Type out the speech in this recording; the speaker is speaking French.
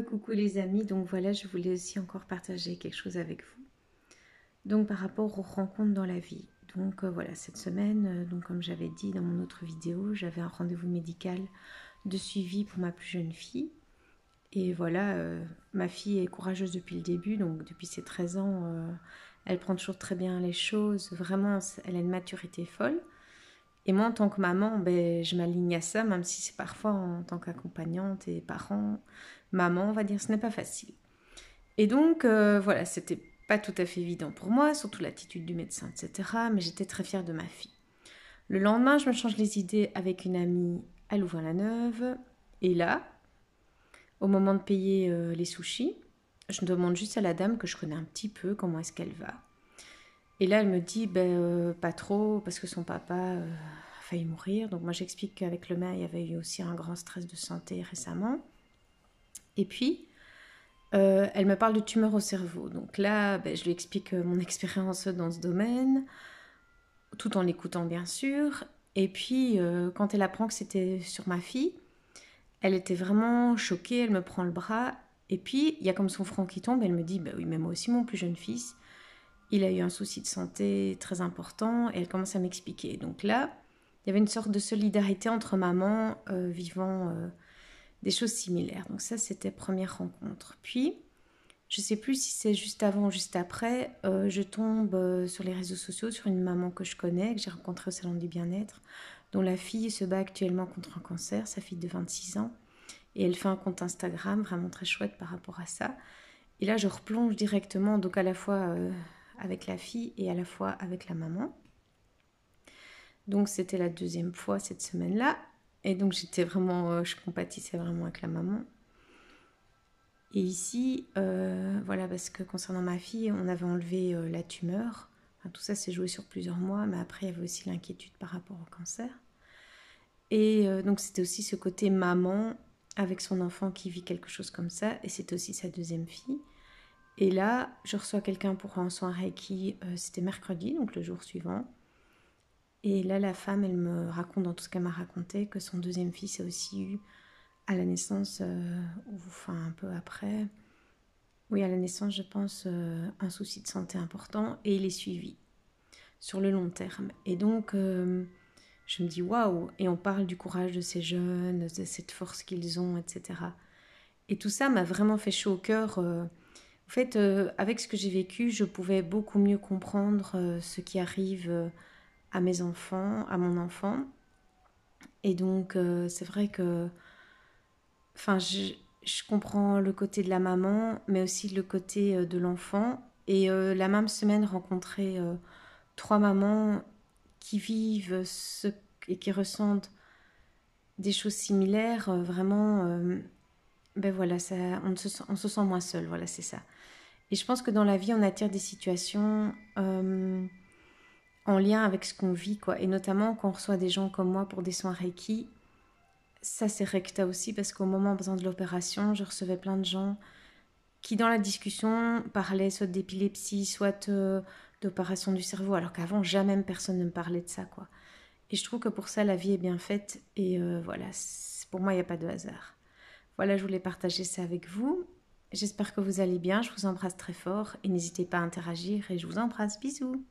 Coucou les amis, donc voilà, je voulais aussi encore partager quelque chose avec vous. Donc par rapport aux rencontres dans la vie. Donc euh, voilà, cette semaine, euh, donc comme j'avais dit dans mon autre vidéo, j'avais un rendez-vous médical de suivi pour ma plus jeune fille. Et voilà, euh, ma fille est courageuse depuis le début, donc depuis ses 13 ans, elle prend toujours très bien les choses, vraiment, elle a une maturité folle. Et moi, en tant que maman, ben, je m'aligne à ça, même si c'est parfois en tant qu'accompagnante et parent, maman, on va dire, ce n'est pas facile. Et donc, euh, voilà, c'était pas tout à fait évident pour moi, surtout l'attitude du médecin, etc. Mais j'étais très fière de ma fille. Le lendemain, je me change les idées avec une amie à Louvain-la-Neuve. Et là, au moment de payer euh, les sushis, je demande juste à la dame que je connais un petit peu comment est-ce qu'elle va. Et là, elle me dit, ben, euh, pas trop, parce que son papa euh, a failli mourir. Donc moi, j'explique qu'avec le maire, il y avait eu aussi un grand stress de santé récemment. Et puis, euh, elle me parle de tumeur au cerveau. Donc là, ben, je lui explique mon expérience dans ce domaine, tout en l'écoutant bien sûr. Et puis, quand elle apprend que c'était sur ma fille, elle était vraiment choquée, elle me prend le bras. Et puis, il y a comme son front qui tombe, elle me dit, ben oui, mais moi aussi, mon plus jeune fils, il a eu un souci de santé très important et elle commence à m'expliquer. Donc là, il y avait une sorte de solidarité entre mamans euh, vivant euh, des choses similaires. Donc ça, c'était première rencontre. Puis, je ne sais plus si c'est juste avant ou juste après, euh, je tombe sur les réseaux sociaux sur une maman que je connais, que j'ai rencontrée au Salon du Bien-être, dont la fille se bat actuellement contre un cancer, sa fille de 26 ans. Et elle fait un compte Instagram vraiment très chouette par rapport à ça. Et là, je replonge directement, donc à la fois avec la fille et à la fois avec la maman. Donc c'était la deuxième fois cette semaine-là. Et donc j'étais vraiment, euh, je compatissais vraiment avec la maman. Et ici, euh, voilà, parce que concernant ma fille, on avait enlevé euh, la tumeur. tout ça s'est joué sur plusieurs mois, mais après, il y avait aussi l'inquiétude par rapport au cancer. Et donc c'était aussi ce côté maman avec son enfant qui vit quelque chose comme ça. Et c'est aussi sa deuxième fille. Et là, je reçois quelqu'un pour un soin Reiki, euh, c'était mercredi, donc le jour suivant. Et là, la femme, elle me raconte dans tout ce qu'elle m'a raconté que son deuxième fils a aussi eu à la naissance, euh, enfin un peu après, oui, à la naissance, je pense, euh, un souci de santé important et il est suivi sur le long terme. Et donc, je me dis waouh Et on parle du courage de ces jeunes, de cette force qu'ils ont, etc. Et tout ça m'a vraiment fait chaud au cœur. En fait, euh, avec ce que j'ai vécu, je pouvais beaucoup mieux comprendre euh, ce qui arrive euh, à mes enfants, à mon enfant. Et donc, c'est vrai que, enfin, je, comprends le côté de la maman, mais aussi le côté de l'enfant. Et la même semaine, rencontrer trois mamans qui vivent et qui ressentent des choses similaires, vraiment ben voilà, ça, on, se sent, on moins seul, voilà, c'est ça. Et je pense que dans la vie, on attire des situations euh, en lien avec ce qu'on vit, quoi. Et notamment quand on reçoit des gens comme moi pour des soins Reiki, ça c'est recta aussi, parce qu'au moment besoin de l'opération, je recevais plein de gens qui, dans la discussion, parlaient soit d'épilepsie, soit d'opération du cerveau, alors qu'avant, jamais personne ne me parlait de ça, quoi. Et je trouve que pour ça, la vie est bien faite, et euh, voilà, pour moi, il n'y a pas de hasard. Voilà, je voulais partager ça avec vous. J'espère que vous allez bien, je vous embrasse très fort et n'hésitez pas à interagir et je vous embrasse, bisous